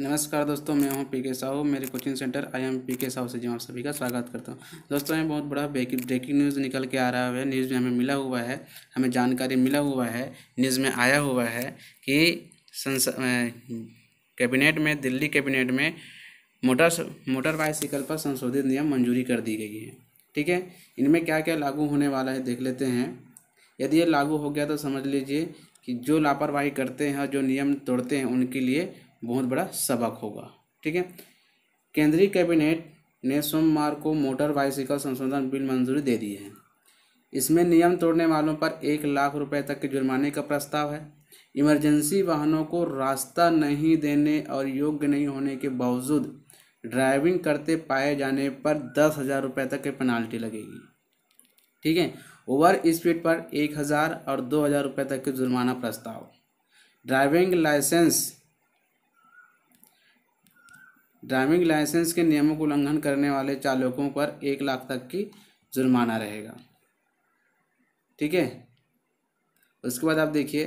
नमस्कार दोस्तों मैं हूं पी के साहू मेरे coaching centre I M P K Sahu से जी आप सभी का स्वागत करता हूं दोस्तों ये बहुत बड़ा ब्रेकिंग न्यूज़ निकल के आ रहा है न्यूज़ में हमें मिला हुआ है हमें जानकारी मिला हुआ है न्यूज़ में आया हुआ है कि कैबिनेट में दिल्ली कैबिनेट में मोटर मोटर बाइसिकल पर संशोधित नियम मंजूरी कर दी गई है ठीक है इनमें क्या क्या लागू होने वाला है देख लेते हैं यदि ये लागू हो गया तो समझ लीजिए कि जो लापरवाही करते हैं और जो नियम तोड़ते हैं उनके लिए बहुत बड़ा सबक होगा ठीक है केंद्रीय कैबिनेट ने सोमवार को मोटर बाइसिकल संशोधन बिल मंजूरी दे दी है इसमें नियम तोड़ने वालों पर एक लाख रुपए तक के जुर्माने का प्रस्ताव है इमरजेंसी वाहनों को रास्ता नहीं देने और योग्य नहीं होने के बावजूद ड्राइविंग करते पाए जाने पर दस हज़ार रुपये तक की पेनाल्टी लगेगी ठीक है ओवर स्पीड पर एक हज़ार और दो हज़ार रुपये तक के जुर्माना प्रस्ताव ड्राइविंग लाइसेंस ड्राइविंग लाइसेंस के नियमों का उल्लंघन करने वाले चालकों पर एक लाख तक की जुर्माना रहेगा ठीक है उसके बाद आप देखिए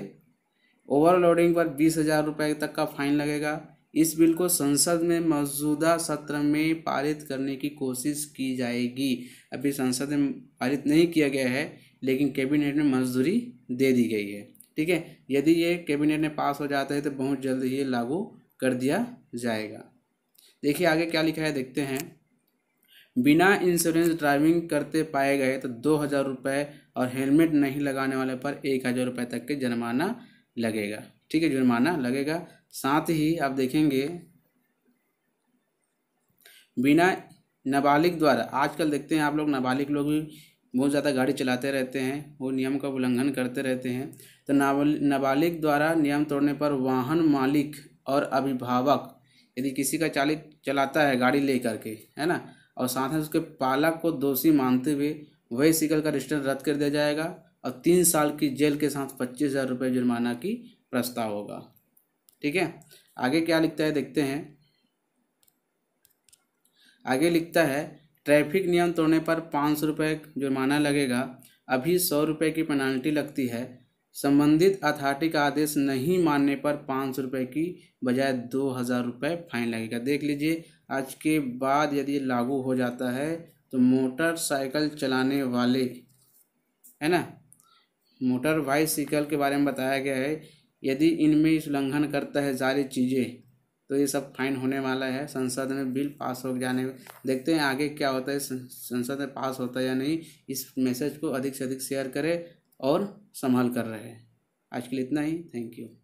ओवरलोडिंग पर बीस हजार रुपये तक का फाइन लगेगा इस बिल को संसद में मौजूदा सत्र में पारित करने की कोशिश की जाएगी अभी संसद में पारित नहीं किया गया है लेकिन कैबिनेट में मंजूरी दे दी गई है ठीक है यदि ये कैबिनेट में पास हो जाता है तो बहुत जल्द ये लागू कर दिया जाएगा देखिए आगे क्या लिखा है देखते हैं बिना इंश्योरेंस ड्राइविंग करते पाए गए तो दो हज़ार रुपये और हेलमेट नहीं लगाने वाले पर एक हज़ार रुपये तक के जुर्माना लगेगा ठीक है जुर्माना लगेगा साथ ही आप देखेंगे बिना नाबालिग द्वारा आजकल देखते हैं आप लोग नाबालिग लोग भी बहुत ज़्यादा गाड़ी चलाते रहते हैं वो नियम का उल्लंघन करते रहते हैं तो नाबालिग द्वारा नियम तोड़ने पर वाहन मालिक और अभिभावक यदि किसी का चाली चलाता है गाड़ी ले करके है ना और साथ ही उसके पालक को दोषी मानते हुए वही सिकल का रजिस्टर रद्द कर दिया जाएगा और तीन साल की जेल के साथ पच्चीस हज़ार रुपये जुर्माना की प्रस्ताव होगा ठीक है आगे क्या लिखता है देखते हैं आगे लिखता है ट्रैफिक नियम तोड़ने पर पाँच सौ रुपये जुर्माना लगेगा अभी सौ रुपये की पेनाल्टी लगती है संबंधित अथॉरिटी का आदेश नहीं मानने पर पाँच सौ रुपये की बजाय दो हज़ार रुपये फाइन लगेगा देख लीजिए आज के बाद यदि लागू हो जाता है तो मोटरसाइकिल चलाने वाले है ना मोटर बाइसिकल के बारे में बताया गया है यदि इनमें उल्लंघन करता है सारी चीज़ें तो ये सब फाइन होने वाला है संसद में बिल पास हो जाने में देखते हैं आगे क्या होता है संसद में पास होता है या नहीं इस मैसेज को अधिक से अधिक शेयर करें और संभाल कर रहे आज के लिए इतना ही थैंक यू